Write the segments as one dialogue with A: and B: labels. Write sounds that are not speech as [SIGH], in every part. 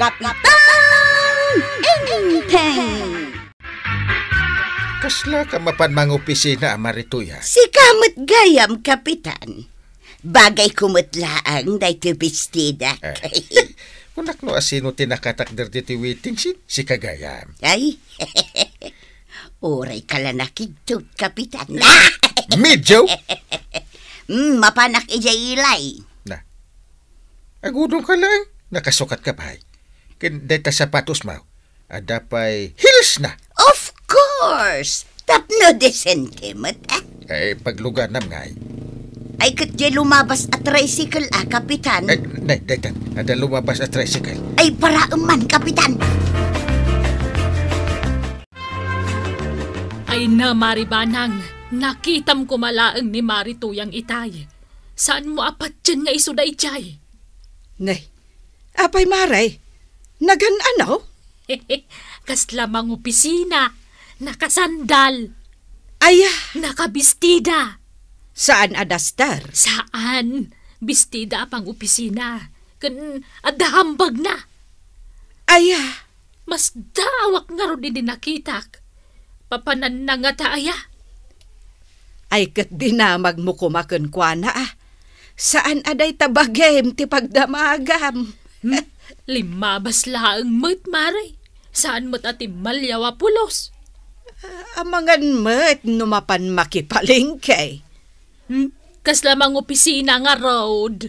A: Kapitan Enteng!
B: Kasla ka mapan mga opisina, Marituya?
A: Si kamot gayam, Kapitan. Bagay kumutlaang day tubistidak. Eh, eh, eh.
B: Kunak no asino tinakatakder diti waiting si, si kagayam. Ay, [LAUGHS] Oray kala nakigtod, kapitan. Na! Eh, medyo!
A: mm, mapanak ijay ilay. Na. Agudong ka lang.
B: Nakasukat ka ba? Kin data sapatos ma. Adapay heels na. Of course! Tap no de sentimata. Eh, paglugar nam ngay. Eh.
A: Ay kat di lumabas at tricycle ah, kapitan. Eh,
B: nay, datan. Ada lumabas at tricycle.
A: Ay, para man, kapitan.
C: Ay na, Maribanang. Nakitam ko kumalaang ni Marituyang itay. Saan mo apat dyan nga isuday, Chay?
D: Nay, apay maray. Nagananaw? [LAUGHS] Kasla mang opisina. Nakasandal. Aya. Nakabistida. Saan
C: adastar? Saan? Bistida pang opisina. Kan adahambag na. Aya. Mas dawak nga rin din nakitak.
D: Papanan na nga taaya. Ay kat dinamag mo kumakon kwa na ah. Saan aday tabagem ti pagdamagam? Hmm? [LAUGHS] Limabas laang mat, maray. Saan mat atim malyawa pulos? Uh, amangan mat, numapan makipalingkay. Hmm? Kas lamang opisina nga road.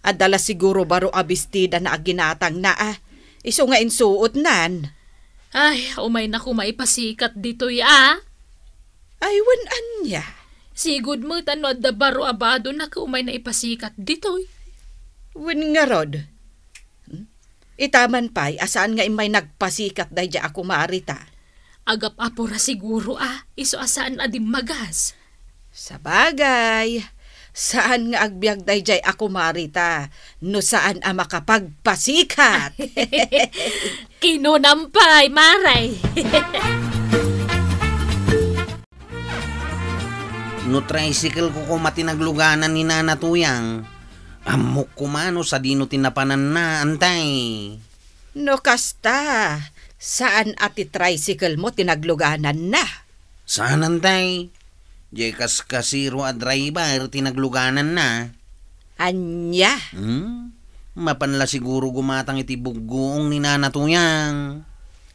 D: Adala siguro baro abistida na aginatang na ah. Iso nga insuot nan. Ay, umay na kumaipasikat dito'y ah. Ay, wan anya. Sigod mo tanod da
C: baro abado na kumay na ipasikat dito.
D: Win nga road. Itaman pa'y asaan nga may nagpasikat day ako maarita. Agap
C: apura siguro ah, iso asaan adim magas.
D: Sa bagay, saan nga agbyag dayjay ako marita, no saan a makapagpasikat. [LAUGHS] Kinunampay, maray.
E: [LAUGHS] no tricycle ko ko matinagluganan ni Nanatuyang. Amo kumano sa dino tinapanan na, antay.
D: No kasta, saan ati tricycle mo
E: tinagluganan na? Saan antay? Di kas kasiro a driver tinagluganan na. Anya? Hmm? Mapanla siguro gumatang iti buggoong ni nanatuyang.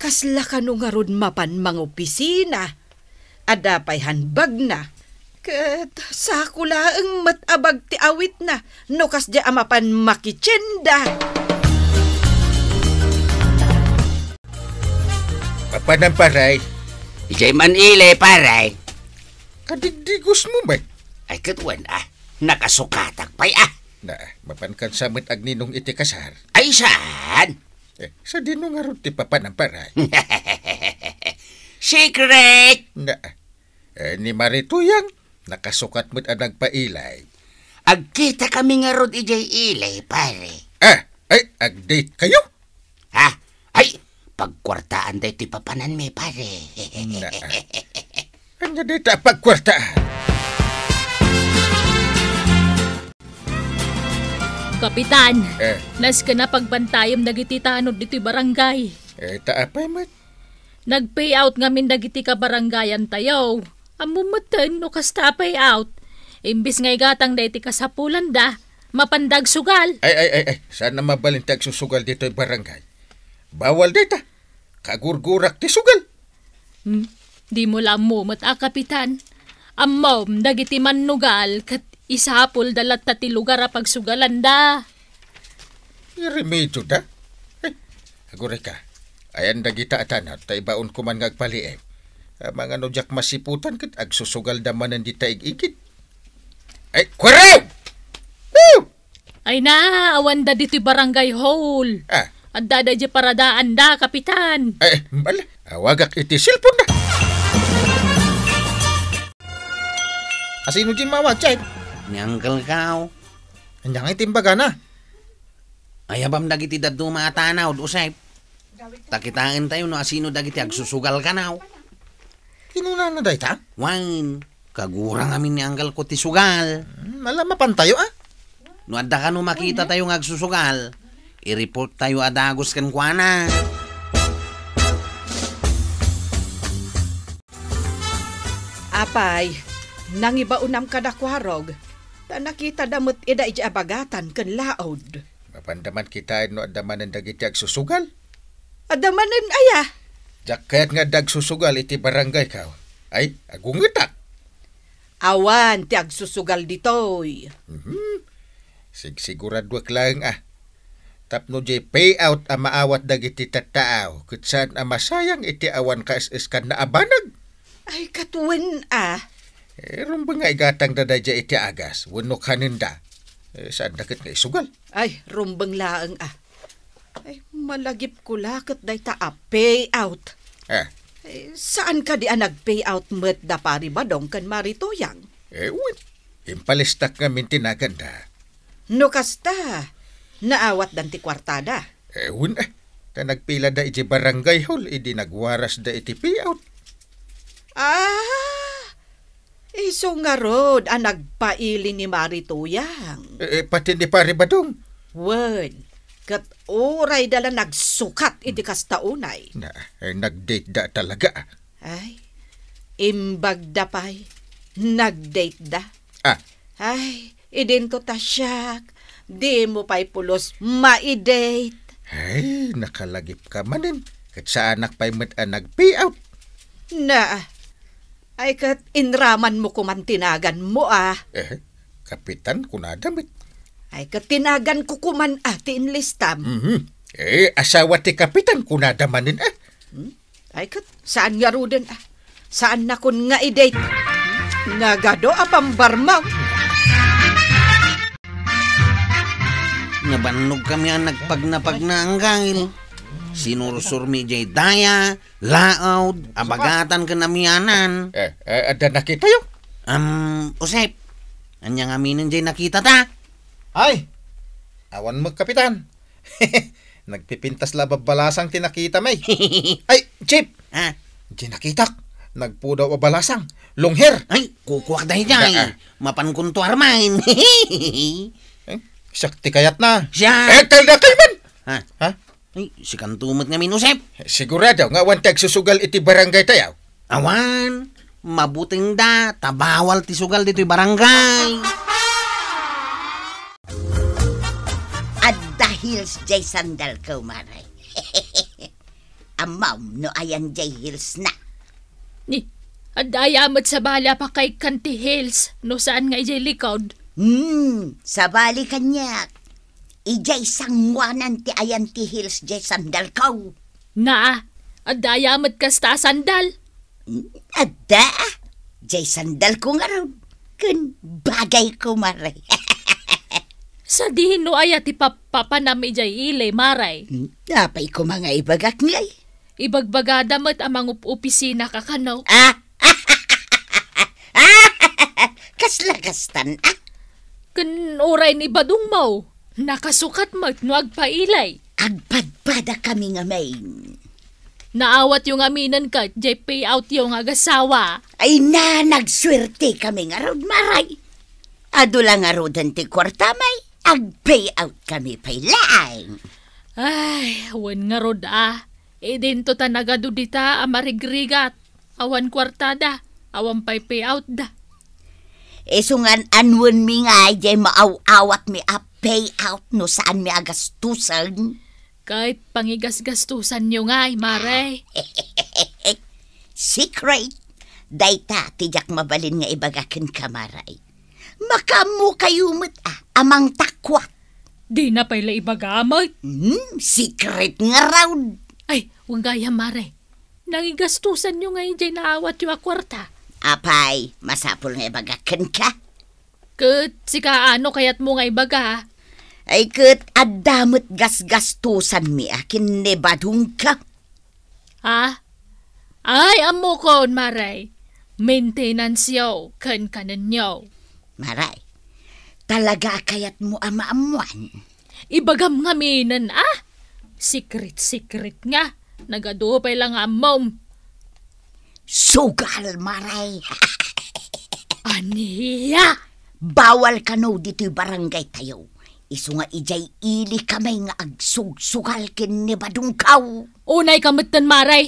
D: Kasla ka nung aron mapan mga opisina. Adapay hanbag na. Kat sakula ang matabag ti awit na, no kas di amapan makichenda.
B: Papanang paray. Ijay man paray. Kadigdigos mo ba? Ay katwan ah, nakasukatag pa'y ah. Na, mapankan sa matag agninong iti kasar. Ay saan? Eh, sa dino nga ron ti papanang paray. [LAUGHS] Secret! Na, eh, ni Marituyang. Nakasukat mo't ang nagpailay. Agkita kami nga rod ijay e ilay, pare. Ah, ay, ag
F: kayo? Ha? Ay, pagkwartaan day ti papanan mi, pare.
B: Na, ah. [LAUGHS] Ano dito pagkwartaan? Kapitan, eh.
C: las ka na pagbantayom dagiti tanod dito barangay.
B: Eh, taapay mat.
C: Nag-payout ngamin dagiti ka barangayan tayo amumatan no kastapay out. Imbis ngay gatang da iti kasapulan da, mapandag sugal.
B: Ay, ay, ay, ay, sana mabalintag susugal dito yung barangay. Bawal dita, kagurgurak ti sugal.
C: Hmm, di mo lang mo mata, ah, kapitan. Amom, dagiti mannugal, kat isapol dalat ta ti lugar a pagsugalan da.
B: Iremedyo da? Ay, eh, agure ka. Ayan dagita atan at ibaon ko man ngagpaliew. Ah, mga no jak masiputan kit agsusugal daman ng ditaig ikit. Ay, kwaraw!
C: Woo! Ay na, awanda dito'y barangay hall. Ah. Anda da di paradaan da, kapitan. Ay,
B: bala, awagak iti silpon na.
E: Asino di mawag, chay? Ni Kao. Anyang itimbaga na. Ayabam dagiti daduma atanaw, usay. Takitain tayo no asino dagiti agsusugal ka naw. Kinuna na day ta? Wine. Kagurang amin ni Anggal ko tisugal. Hmm, Mala mapantayo ah. No anda ka no makita tayo ng agsusugal. I-report tayo adagos kan kuana.
D: Apay, nang ka da kwarog. Ta nakita damot ida ija abagatan kan laod.
B: Mapandaman kita no adaman dagiti agsusugal. Adamanan aya. Jakayat nga dagsusugal iti barangay ka. Ay, agungitak. Awan, ti agsusugal ditoy. Mm-hmm. Sigsiguraduak lang ah. Tapno jay payout ang maawat dagiti tataaw. Kutsan ang masayang iti awan ka iskan na abanag. Ay, katuwin ah. Eh, rumbang nga igatang dadadya iti agas. Wano kaninda. Eh, saan dakit nga isugal? Ay, rumbang laang ah.
D: Ay, malagip ko lakot day ta a payout. Eh? Ay, eh, saan ka di anag nag-payout met da pari ba kan maritoyang?
B: Eh, wait. Impalistak nga tinaganda. No kasta.
D: Naawat dan ti kwartada.
B: Eh, wun eh. Ta nagpila da iti barangay hall, iti nagwaras da iti payout.
D: Ah! Iso nga rod ang nagpaili ni Marituyang.
B: Eh, eh, pati ni Pari Badong.
D: Word. Kat oray dala nagsukat, iti kasta unay.
B: Na, eh, nag-date da talaga.
D: Ay, imbag da pa'y, nag-date da. Ah. Ay, idinto ko tasyak, di mo pa'y pulos ma-date.
B: Ay, nakalagip ka manin. Kat sa anak pa'y mat ah, nag-pay out.
D: Na, ay kat inraman mo kumantinagan mo ah.
B: Eh, kapitan kunadamit. Ay katinagan ko kuman ati ah, inlistam. Mm-hmm. Eh, asawa ti kapitan ko nadamanin ah. Hmm? Ay kat, saan nga ruden
D: ah? Saan na kun nga i-date? Hmm? Nagado a ah, barmaw.
E: Nabannog kami ang ah, nagpagnapag na ang gangil. Sinursur mi jay daya, laod, abagatan ka namianan. Eh, eh, ada nakita yun? Um, Usep, anya nga minin jay nakita ta? Ay! Awan mo, Kapitan. [LAUGHS] Nagpipintas labab balasang tinakita may. [LAUGHS] Ay, Chip! Ha? Ginakitak. Nagpudaw o balasang. Longher! Ay, kukuwak dahi dyan. Da, ah. ah. Mapankun armain.
B: [LAUGHS] eh, sakti kayat na. Siya! Eh, kalda kay man! Ha? Ha? Ay, si kantumat nga minusep. Eh, sigurado, nga wan tag susugal iti barangay tayo.
E: Awan, mabuting da, tabawal ti sugal dito'y barangay.
A: hills jay sandal ko, maray. Amaw [LAUGHS] no ayan jay hills na.
C: Ni, adayamat sa bala pa kay Kanti Hills no saan nga jay likod.
A: Hmm, sabali bali kanyak. Ijay sangwanan ti ayan ti hills jay sandal ko. Na, adayamat kas ta sandal. Ada, jay sandal ko nga Kun bagay ko maray. [LAUGHS]
C: Sa dihin no ay ti papapanami
A: jay ile,
C: maray. Napay ko mga ibagak ngay. Eh. Ibagbagada mat amang upisina ka kanaw. Ah! [LAUGHS]
A: Kaslagastan ah!
C: Kan oray ni badong mau. Nakasukat mat no agpailay.
A: Agbadbada kami nga main.
C: Naawat yung aminan ka, jay pay out yung agasawa.
A: Ay na, nagswerte kami nga maray. Ado lang nga rodan ti kwartamay. Ag-payout kami pailaan.
C: Ay, awan nga rod ah. E eh, dinto tanaga do dita amarigrigat. Ah, awan kwartada. Awan pay payout da.
A: Isungan eh, e anwan mi nga ay maaw-awat mi a ah, payout no saan mi agastusan. Kahit pangigas-gastusan nyo nga ay mare. [LAUGHS] Secret! Dayta, tijak mabalin nga ibagakin kamaray makamu kayo met ah, amang takwat. Di na pala ibagamay. Hmm,
F: secret
A: nga raw.
C: Ay, huwag gaya mare. Nangigastusan nyo ngayon dyan naawat yung akwarta.
A: Apay, masapul nga ibagakan ka.
C: Kat, sika ano kaya't mo nga ibaga
A: Ay kat, adamot gasgastusan mi akin ah, ne ka.
C: Ha? Ay, amo ko, Maray. Maintenance yo, kan kanan yo. Maray, talaga kayat mo amaamuan. Ibagam nga minan, ah! Secret-secret nga. Nagadupay lang amom.
A: Sugal, Maray! [LAUGHS] Aniya! Bawal ka no dito'y barangay tayo. Isu nga ijay ili kamay nga agsugsugal kin ni Badungkaw. Unay kamatan maray.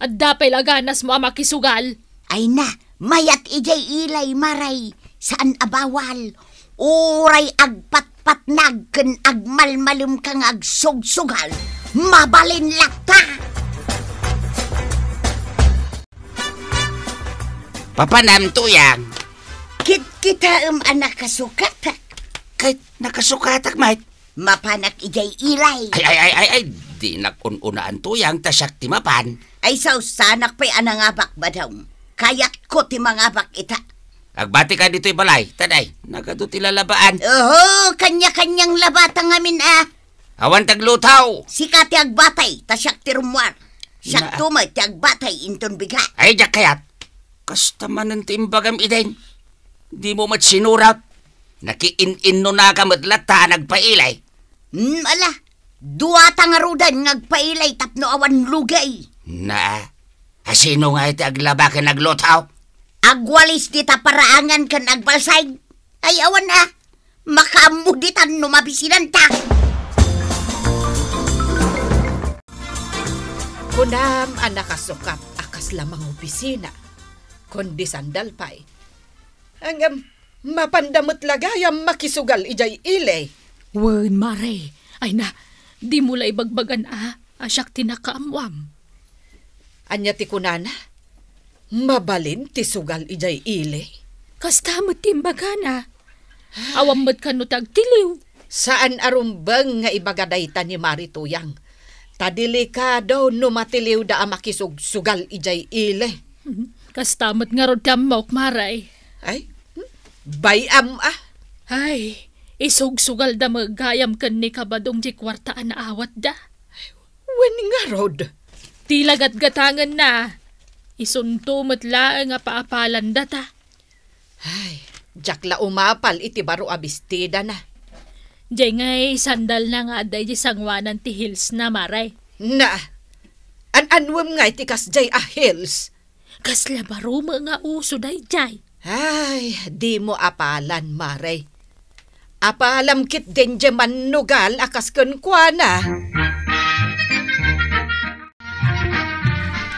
A: At dapay laganas mo amakisugal. Ay na, mayat ijay ilay maray saan abawal, uray agpatpatnag ken agmalmalum kang agsugsugal, mabalin lakta.
F: Papanam tuyang.
A: Kit kita um anak kasukatak. Kahit nakasukatak, mait. Mapanak ijay ilay. Ay, ay, ay, ay,
F: ay. Di nakununaan tuyang tasyak timapan.
A: Ay, sanak pa'y anangabak badam. Kayat ko timangabak ita
F: Agbati ka dito'y balay, taday, nagaduti
A: lalabaan. Oho, kanya-kanyang labatang amin ah. Awan taglutaw. Sika ti agbatay, tasyak ti rumwar. Siyak tumay ti agbatay inton biga. Ay, jak kayat. Kastamanan ti imbagam iden. Di mo matsinurat.
F: Nakiin-in no na kamadlata nagpailay. Hmm, ala. Duwa
A: tangarudan nagpailay tapno awan lugay.
F: Na, ah. asino nga iti aglabakin naglutaw?
A: Agwalis dita paraangan kan agbalsay. Ay awan na, ah. makamuditan no mabisinan ta. Kunam ang ah, nakasukat akas
D: lamang opisina, kundi sandal pa'y. Eh. Ang um, mapandamot lagayam makisugal ijay ilay. Wen mare, ay na, di mula ibagbagan ah, asyak ah, tinakaamwam. Anya ti kunana? Mabalin ti sugal ijay ile. Kasta mo timbagana. Awam mo't kanu tagtiliw. Saan arumbang nga ibagadayta ni Marituyang? Tadili ka daw numatiliw da amakisug sugal ijay ile. Hmm, Kastamat nga rod damok, Maray. Ay, hmm? bayam ah.
C: Ay, isugsugal da magayam kan ni kabadong di kwartaan na awat da. Wen nga rod. Tilagat gatangan na. Isunto matlaang nga paapalan data. Ay, la umapal iti
D: baro abistida na. Diyay ngay sandal na nga aday di sangwanan ti hills na maray. Na, an-anwam nga iti kas jay a hills. Kas labaro mo nga uso day jay. Ay, di mo apalan maray. Apalam kit din jay manugal akas kenkwana.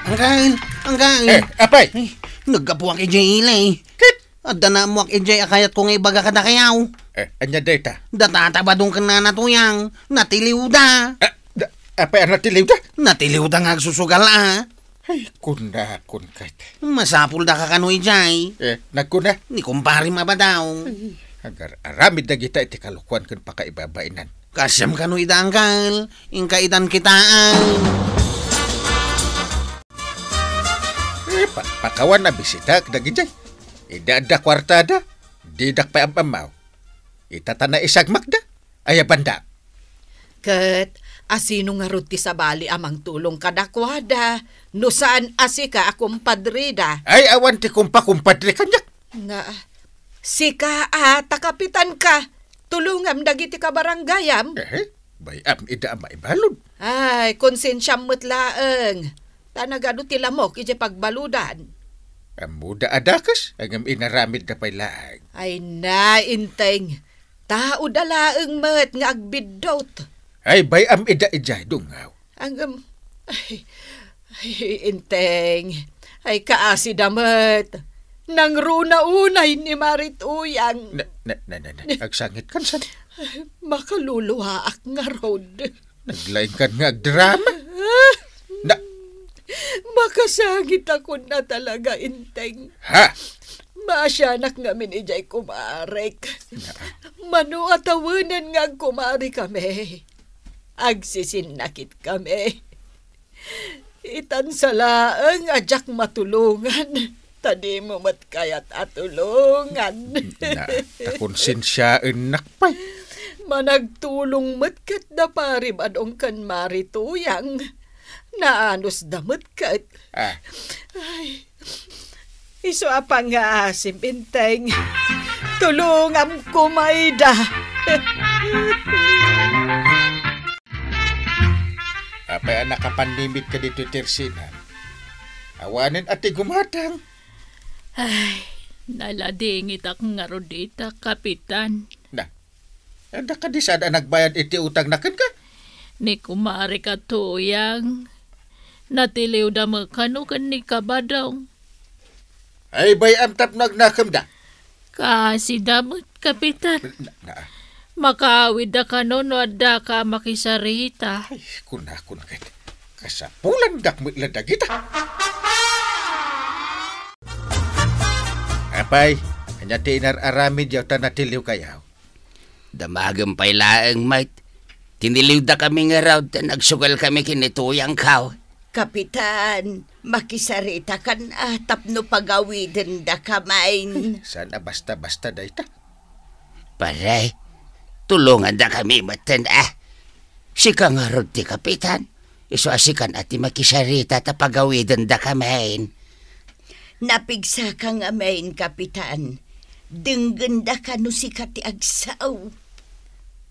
E: Angkain, Anggang. Eh, apay. Eh, Ay, eh, nagapo ang EJ ilay. Eh. Kit. Adda ah, na mo ang EJ akayat ko ibaga ka na kayaw.
B: Eh, anya data.
E: Datatabadong ka na natuyang. Natiliw da. Eh, da, apay, ah, natiliw da? Natiliw da nga susugal ah.
B: Ay, kuna, kun kahit.
E: Masapul da ka kanoy, Jay. Eh, nagkuna? Ni kumpari mabadaw. Ay, agar
B: aramid na kita iti kalukuan kun pakaibabainan.
E: Kasyam kanoy da, angkal. Ingkaidan kita ang...
B: pa pakawan na bisita dagi jay. Ida da kwarta da, di dak pa ampamaw. Itatana isagmak da, aya banda. Ket asino
D: nga ruti sa bali amang tulong kadakwada. No saan asika akong padrida.
B: Ay, awan ti kumpa kumpadri
D: kanyak. Nga, sika ah, kapitan ka. Tulungam dagiti ka barangayam.
B: Eh, eh bayam ida maibalod.
D: Ay, konsensyam mutlaeng Tanagado ti lamok iti pagbaludan.
B: Amuda adakas, agam inaramid na pailaag.
D: Ay na, inteng. Tao dalaang mat nga agbidot.
B: Ay bay am ida ijay dungaw.
D: Agam, ay, ay, inteng. Ay kaasi damat. Nang runa unay ni Marit Uyang.
B: Na, na, na, na, na. Agsangit kan
D: sa... [LAUGHS] Makaluluhaak nga road.
B: Naglaing kan nga drama.
D: [LAUGHS] na, Makasagit ako na talaga, Inteng. Ha? Maasyanak nga minijay eh, kumarek. Mano atawanan nga kumari kami. Agsisinakit kami. Itansalaang ajak matulungan. Tadi mo mat kaya't atulungan. na,
B: takonsensyaan nakpay.
D: Managtulong matkat na paribadong kan marituyang. Naanos damad ka. Ah. Ay, iso apa nga asim inteng. Tulungam ko, Maida. [LAUGHS]
B: Apay anak nakapandimit ka dito, Tersina. Awanin ati gumadang.
C: Ay, naladingit ak nga rodita, kapitan.
B: Na, Anda ka di saan nagbayad iti utang na ka?
C: Ni kumari ka tuyang, Natiliw da makanukan ni kabadaw.
B: Ay bay amtap nagnakam da.
C: Kasi damot, kapitan. Makaawid da ka no, da ka makisarita. Ay,
B: kuna, kuna kay. Kasapulan dak mo ilada kita. Apay, kanya ti inararamid yaw ta natiliw kayaw. Damagam pay laeng, mate. Tiniliw da kami nga raw, nagsugal
F: kami kinituyang kaw.
A: Kapitan, makisarita kan ah, tapno pagawiden da kamain. Sana basta-basta dayta.
F: Paray, tulungan da kami matan ah. Sika nga ti kapitan. Isuasikan ati makisarita ta pagawiden da kamain.
A: Napigsa ka nga kapitan. Denggen da kanu sikati agsaw.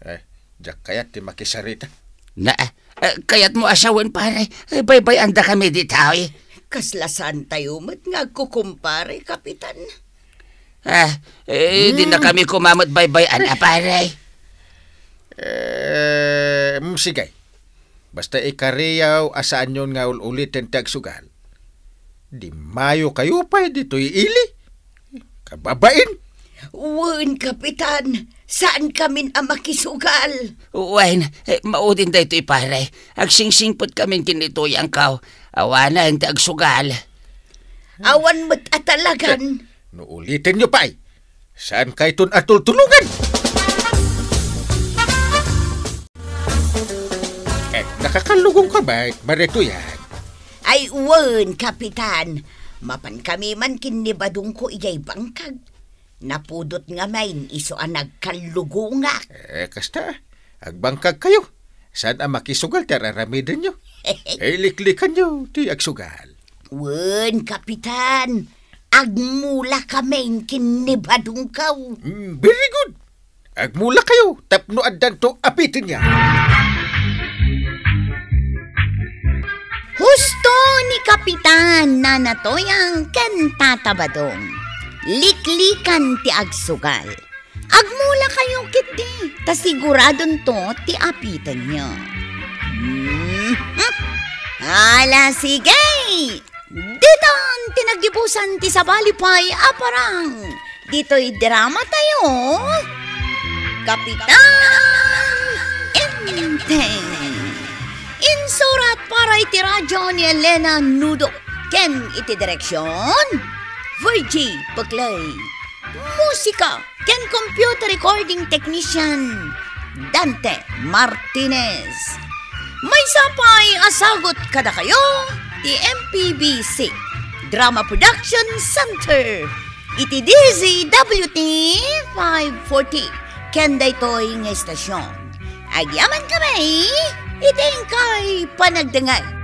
B: Eh, jak kaya ti makisarita. Na ah Uh,
F: kayat mo asawan pare. Eh, Bye-bye, anda kami ditaw eh. Kaslasan tayo mat
A: nagkukumpare, kapitan.
F: Ah, eh, hmm. di na hmm. kami kumamot baybayan
B: na eh. pare. Eh, mm, sige. Basta ikariyaw asaan yun nga ulit ang tagsugal. Di mayo kayo pa, dito'y ili. Kababain.
A: Uwan, kapitan. Saan kamin ang makisugal? Uwain,
F: eh, maudin da ito ipare. Agsingsingpot kami kinitoy ang kaw. Awa na ang tagsugal.
A: Awan mo't atalagan.
B: No, ulitin nyo pa eh. Saan kayo itong atultulugan? Eh, nakakalugong ka ba? Marito yan.
A: Ay, uwan, kapitan. Mapan kami man kinibadong ko iyay bangkag. Napudot nga main, iso ang
B: nagkalugo nga. Eh, kasta, agbangkag kayo. Saan ang makisugal, tararamidin nyo? [LAUGHS] eh, liklikan nyo, di agsugal.
A: Wen, kapitan, agmula ka main kinibadong kaw. Mm, very good.
B: Agmula kayo, tapno adan to apitin niya.
A: Husto ni Kapitan na natoy ang liklikan ti agsugal. Agmula kayo kiti, ta siguradon to ti apitan nyo. Mm hmm. Ala sige, ditan tinagibusan ti sabalipay aparang. Dito'y drama tayo, Kapitan Enteng. Insurat para iti radyo ni Elena Nudo. Ken iti direksyon? Virgie Baklay, Musika and Computer Recording Technician, Dante Martinez. May sapay asagot kada kayo, ti e MPBC, Drama Production Center. Iti DZWT 540, kenday toy nga estasyon. Agyaman kami, iti kay panagdangay